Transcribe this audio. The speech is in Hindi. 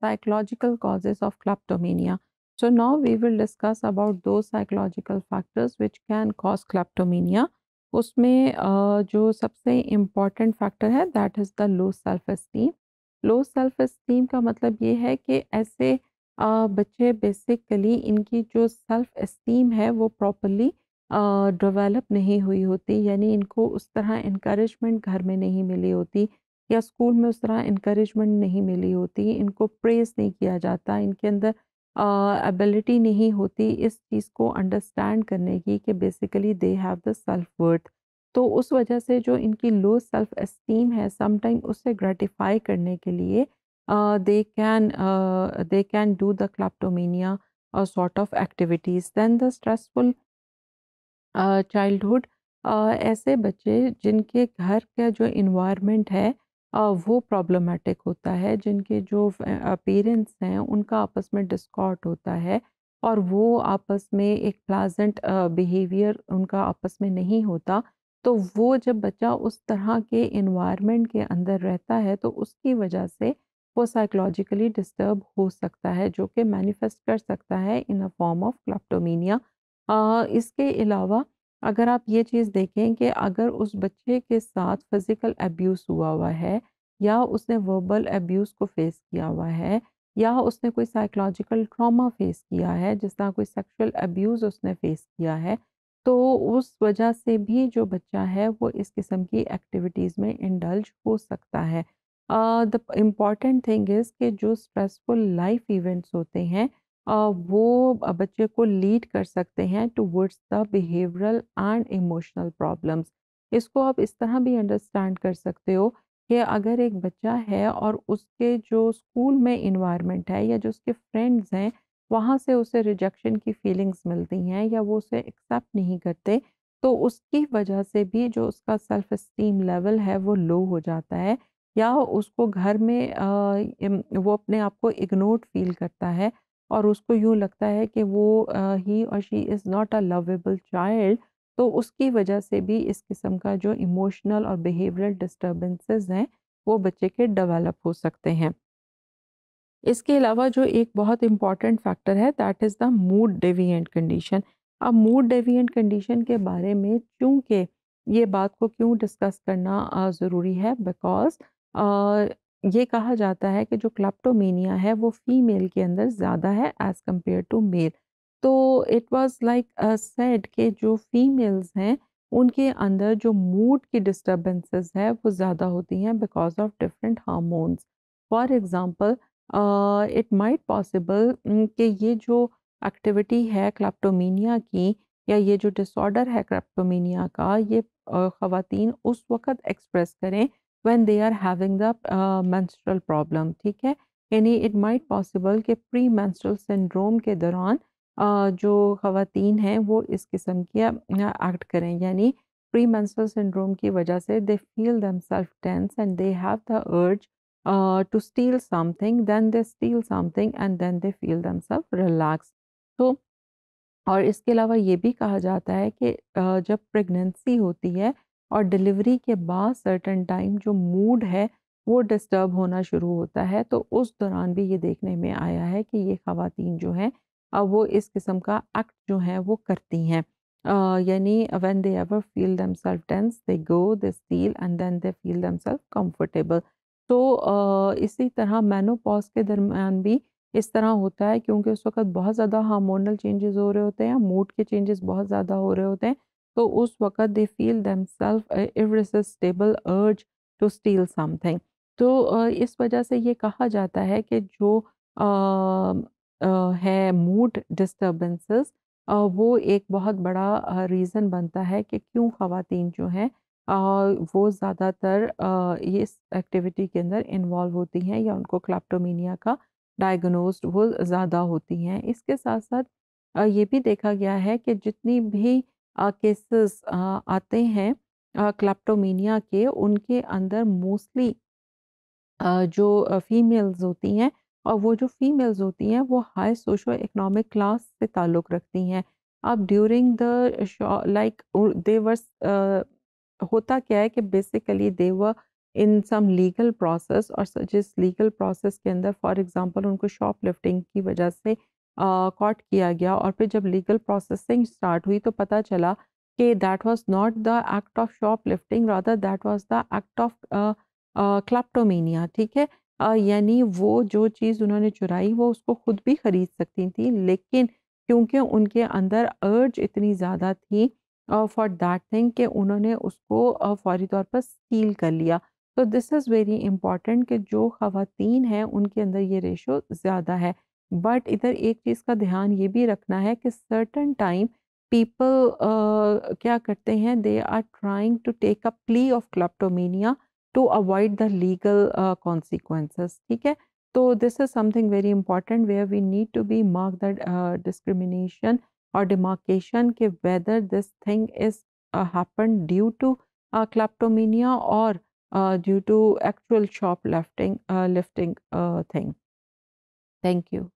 psychological causes of kleptomania. So now we will discuss about those psychological factors which can cause kleptomania. उसमें जो सबसे इम्पॉर्टेंट फैक्टर है that is the low self esteem low self esteem का मतलब ये है कि ऐसे बच्चे बेसिकली इनकी जो सेल्फ इस्टीम है वो प्रॉपरली डेवलप नहीं हुई होती यानी इनको उस तरह इनक्रेजमेंट घर में नहीं मिली होती या स्कूल में उस तरह इनक्रेजमेंट नहीं मिली होती इनको प्रेस नहीं किया जाता इनके अंदर एबिलिटी uh, नहीं होती इस चीज़ को अंडरस्टैंड करने की कि basically they have the self worth तो उस वजह से जो इनकी लो सेल्फ इस्टीम है समटाइम उससे ग्रेटिफाई करने के लिए they can they can do the kleptomania sort of activities then the stressful childhood ऐसे बच्चे जिनके घर का जो इन्वायरमेंट है वो प्रॉब्लमेटिक होता है जिनके जो पेरेंट्स हैं उनका आपस में डिस्कॉट होता है और वो आपस में एक प्लाजेंट बिहेवियर उनका आपस में नहीं होता तो वो जब बच्चा उस तरह के इन्वायरमेंट के अंदर रहता है तो उसकी वजह से वो साइकोलॉजिकली डिस्टर्ब हो सकता है जो कि मैनिफेस्ट कर सकता है इन अ फॉर्म ऑफ क्लप्टोमीनिया इसके अलावा अगर आप ये चीज़ देखें कि अगर उस बच्चे के साथ फिज़िकल एब्यूज़ हुआ हुआ है या उसने वर्बल एब्यूज़ को फेस किया हुआ है या उसने कोई साइकोलॉजिकल ट्रॉमा फेस किया है जिस तरह कोई सेक्सुअल एब्यूज़ उसने फेस किया है तो उस वजह से भी जो बच्चा है वो इस किस्म की एक्टिविटीज़ में इंडल्ज हो सकता है द इम्पॉर्टेंट थिंग इज़ कि जो स्ट्रेसफुल लाइफ इवेंट्स होते हैं वो बच्चे को लीड कर सकते हैं towards the behavioural and emotional problems. इसको आप इस तरह भी अंडरस्टैंड कर सकते हो कि अगर एक बच्चा है और उसके जो स्कूल में इन्वायरमेंट है या जो उसके फ्रेंड्स हैं, वहाँ से उसे रिजेक्शन की फीलिंग्स मिलती हैं या वो उसे एक्सेप्ट नहीं करते, तो उसकी वजह से भी जो उसका सेल्फ इस्टीम लेवल है, वो लो हो जाता है या उसको घर में आ, वो अपने आप को इग्नोर्ड फील करता है और उसको यूँ लगता है कि वो ही और she is not a lovable child तो उसकी वजह से भी इस किस्म का जो इमोशनल और बिहेवियरल डिस्टर्बेंसेस हैं वो बच्चे के डेवलप हो सकते हैं इसके अलावा जो एक बहुत इम्पॉर्टेंट फैक्टर है that is the mood deviant condition अब मूड डेविएंट कंडीशन के बारे में चूँकि ये बात को क्यों डिस्कस करना ज़रूरी है बिकॉज ये कहा जाता है कि जो क्लप्टोमेनिया है वो फीमेल के अंदर ज़्यादा है एज़ कम्पेयर टू मेल तो इट वॉज लाइक सेड के जो फीमेल्स हैं उनके अंदर जो मूड की डिस्टर्बेंसेस है वो ज़्यादा होती हैं because of different hormones for example it might possible कि ये जो एक्टिविटी है क्लप्टोमीनिया की या ये जो डिसऑर्डर है क्लप्टोमीनिया का ये ख़वान उस वक़्त एक्सप्रेस करें when they are having the menstrual problem ठीक है यानी इट माइट पॉसिबल कि प्री मैंस्ट्रल सिंड्रोम के दौरान जो ख़वातीन हैं वो इस किस्म की एक्ट करें यानी प्री मैंस्ट्रल सिंड्रोम की वजह से they feel them self tense and they have the urge to steal something than they steal something and then they feel them self relax तो और इसके अलावा ये भी कहा जाता है कि जब प्रेगनेंसी होती है और डिलीवरी के बाद सर्टन टाइम जो मूड है वो डिस्टर्ब होना शुरू होता है तो उस दौरान भी ये देखने में आया है कि ये खातन जो हैं अब वो इस किस्म का एक्ट जो है वो करती हैं यानी when they ever feel them self tense they go they steal and then they feel them self comfortable तो uh, इसी तरह मैनोपॉज के दरमियान भी इस तरह होता है क्योंकि उस वक्त बहुत ज़्यादा हार्मोनल चेंजेस हो रहे होते हैं मूड के चेंजेस बहुत ज़्यादा हो रहे होते हैं तो उस वक़्त they feel them self irresistible urge to steal something तो इस वजह से ये कहा जाता है कि जो आ, आ, है मूड डिस्टर्बेंसेस वो एक बहुत बड़ा रीज़न बनता है कि क्यों खातन जो हैं वो ज़्यादातर इस एक्टिविटी के अंदर इन्वॉल्व होती हैं या उनको क्लाप्टोमिया का डायग्नोज वो ज़्यादा होती हैं इसके साथ साथ ये भी देखा गया है कि जितनी भी केसेस आते हैं क्लैप्टोमिया के उनके अंदर मोस्टली जो फीमेल्स होती हैं और वो जो फीमेल्स होती हैं वो हाई सोशो इकोनॉमिक क्लास से ताल्लुक़ रखती हैं अब ड्यूरिंग द लाइक देवर्स होता क्या है कि basically they were in some legal process और जिस लीगल प्रोसेस के अंदर फॉर एग्जांपल उनको शॉप लिफ्टिंग की वजह से कॉट किया गया और फिर जब लीगल प्रोसेसिंग स्टार्ट हुई तो पता चला कि that was not the act of shoplifting rather that was the act of kleptomania ठीक है uh, यानी वो जो चीज़ उन्होंने चुराई वो उसको खुद भी खरीद सकती थी लेकिन क्योंकि उनके अंदर अर्ज इतनी ज़्यादा थी फॉर दैट थिंग कि उन्होंने उसको uh, फौरी तौर पर स्टील कर लिया तो दिस इज़ वेरी इम्पॉर्टेंट कि जो खातन हैं उनके अंदर ये रेशो ज़्यादा है बट इधर एक चीज़ का ध्यान ये भी रखना है कि सर्टन टाइम पीपल क्या करते हैं they are trying to take a plea of kleptomania to avoid the legal consequences ठीक है तो this is something very important where we need to be mark the discrimination और डिमार्केशन के whether this thing is happen due to kleptomania और due to actual shoplifting lifting thing thank you